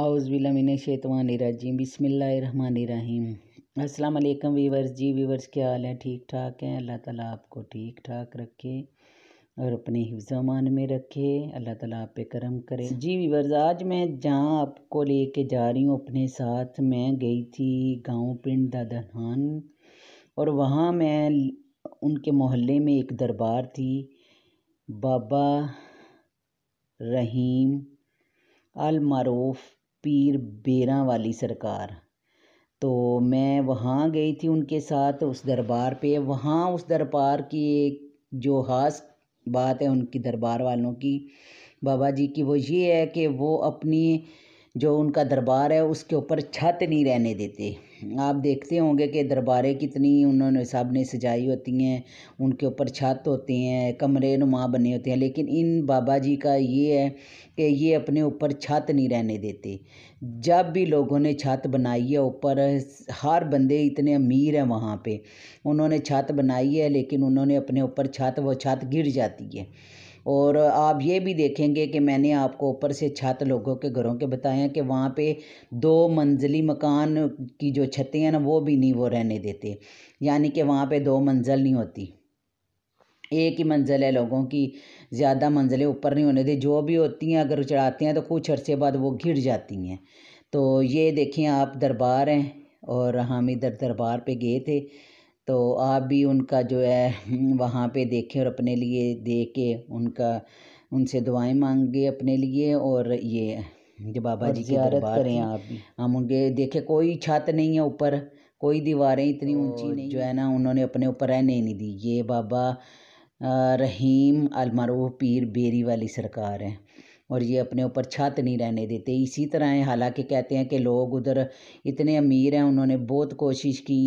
आउज़बिल्लाशतवानरजीम बिसमीम असलकम वीवर्स जी वीवर्स क्या हाल है ठीक ठाक हैं अल्लाह ताला आपको ठीक ठाक रखे और अपने हिफ्जामान में रखे अल्लाह ताला आप पे करम करे जी वीवर्स आज मैं जहाँ आपको लेके जा रही हूँ अपने साथ मैं गई थी गांव पिंड दादनहान और वहाँ मैं उनके मोहल्ले में एक दरबार थी बाबा रहीम अल पीर बेरा वाली सरकार तो मैं वहाँ गई थी उनके साथ उस दरबार पे वहाँ उस दरबार की एक जो ख़ास बात है उनकी दरबार वालों की बाबा जी की वो ये है कि वो अपनी जो उनका दरबार है उसके ऊपर छत नहीं रहने देते आप देखते होंगे कि दरबारें कितनी उन्होंने सब ने सजाई होती हैं उनके ऊपर छत होती हैं कमरे नुमा बने होते हैं लेकिन इन बाबा जी का ये है कि ये अपने ऊपर छत नहीं रहने देते जब भी लोगों ने छत बनाई है ऊपर हर बंदे इतने अमीर हैं वहाँ पे उन्होंने छत बनाई है लेकिन उन्होंने अपने ऊपर छत वो छत गिर जाती है और आप ये भी देखेंगे कि मैंने आपको ऊपर से छत लोगों के घरों के बताए हैं कि वहाँ पे दो मंजिली मकान की जो छतें हैं ना वो भी नहीं वो रहने देते यानी कि वहाँ पे दो मंजिल नहीं होती एक ही मंजिल है लोगों की ज़्यादा मंजिलें ऊपर नहीं होने दी जो भी होती हैं अगर चढ़ाते हैं तो कुछ अर्से बाद वो घिर जाती हैं तो ये देखें आप दरबार हैं और हम इधर दरबार पर गए थे तो आप भी उनका जो है वहाँ पे देखें और अपने लिए देख के उनका उनसे दुआएं मांगे अपने लिए और ये जो बाबा जी की दरबार करें आप भी हम उनके देखे कोई छत नहीं है ऊपर कोई दीवारें इतनी ऊंची नहीं जो है ना उन्होंने अपने ऊपर रहने नहीं दी ये बाबा रहीम अलमरूफ पीर बेरी वाली सरकार है और ये अपने ऊपर छत नहीं रहने देते इसी तरह है हालांकि कहते हैं कि लोग उधर इतने अमीर हैं उन्होंने बहुत कोशिश की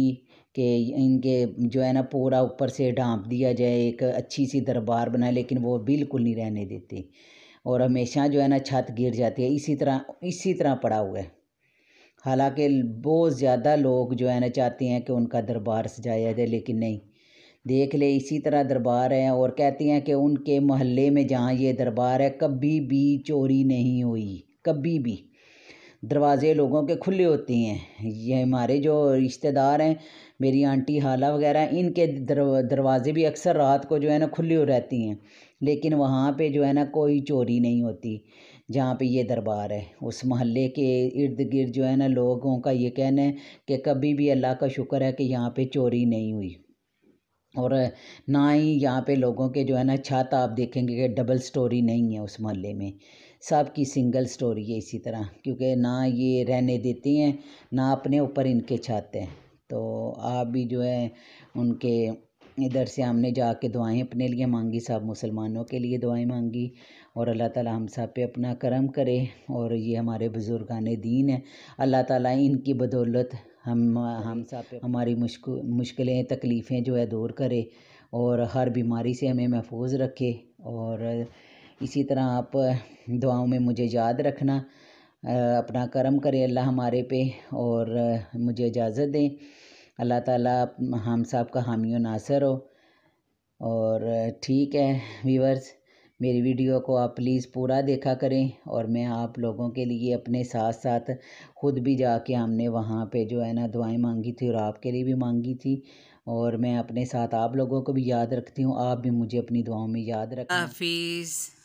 कि इनके जो है ना पूरा ऊपर से ढांप दिया जाए एक अच्छी सी दरबार बनाए लेकिन वो बिल्कुल नहीं रहने देते और हमेशा जो है ना छत गिर जाती है इसी तरह इसी तरह पड़ा हुआ है हालांकि बहुत ज़्यादा लोग जो है ना चाहते हैं कि उनका दरबार सजाया जाए लेकिन नहीं देख ले इसी तरह दरबार है और कहते हैं कि उनके मोहल्ले में जहाँ ये दरबार है कभी भी चोरी नहीं हुई कभी भी दरवाज़े लोगों के खुले होते हैं ये हमारे जो रिश्तेदार हैं मेरी आंटी हाला वगैरह इनके दरवाज़े भी अक्सर रात को जो है ना खुले रहती हैं लेकिन वहाँ पे जो है ना कोई चोरी नहीं होती जहाँ पे ये दरबार है उस महल्ले के इर्द गिर्द जो है ना लोगों का ये कहना है कि कभी भी अल्लाह का शुक्र है कि यहाँ पे चोरी नहीं हुई और ना ही यहाँ पे लोगों के जो है ना छत आप देखेंगे कि डबल स्टोरी नहीं है उस महल्ले में सब की सिंगल स्टोरी है इसी तरह क्योंकि ना ये रहने देती हैं ना अपने ऊपर इनके छत हैं तो आप भी जो है उनके इधर से हमने जा के दुआएँ अपने लिए मांगी सब मुसलमानों के लिए दुआएँ मांगी और अल्लाह ताला हम सब पे अपना करम करे और ये हमारे बुज़ुर्गान दीन हैं अल्लाह ताला इनकी बदौलत हम हम सब हमारी मुश्किल मुश्किलें तकलीफ़ें जो है दूर करे और हर बीमारी से हमें महफूज रखे और इसी तरह आप दुआओं में मुझे याद रखना अपना करम करें अल्लाह हमारे पे और मुझे इजाज़त दें अल्लाह ताला हम साहब का हामी नासर हो और ठीक है व्यूवर्स मेरी वीडियो को आप प्लीज़ पूरा देखा करें और मैं आप लोगों के लिए अपने साथ साथ ख़ुद भी जाके हमने वहाँ पे जो है ना दुआएं मांगी थी और आपके लिए भी मांगी थी और मैं अपने साथ आप लोगों को भी याद रखती हूँ आप भी मुझे अपनी दुआओं में याद रखें हाफिज़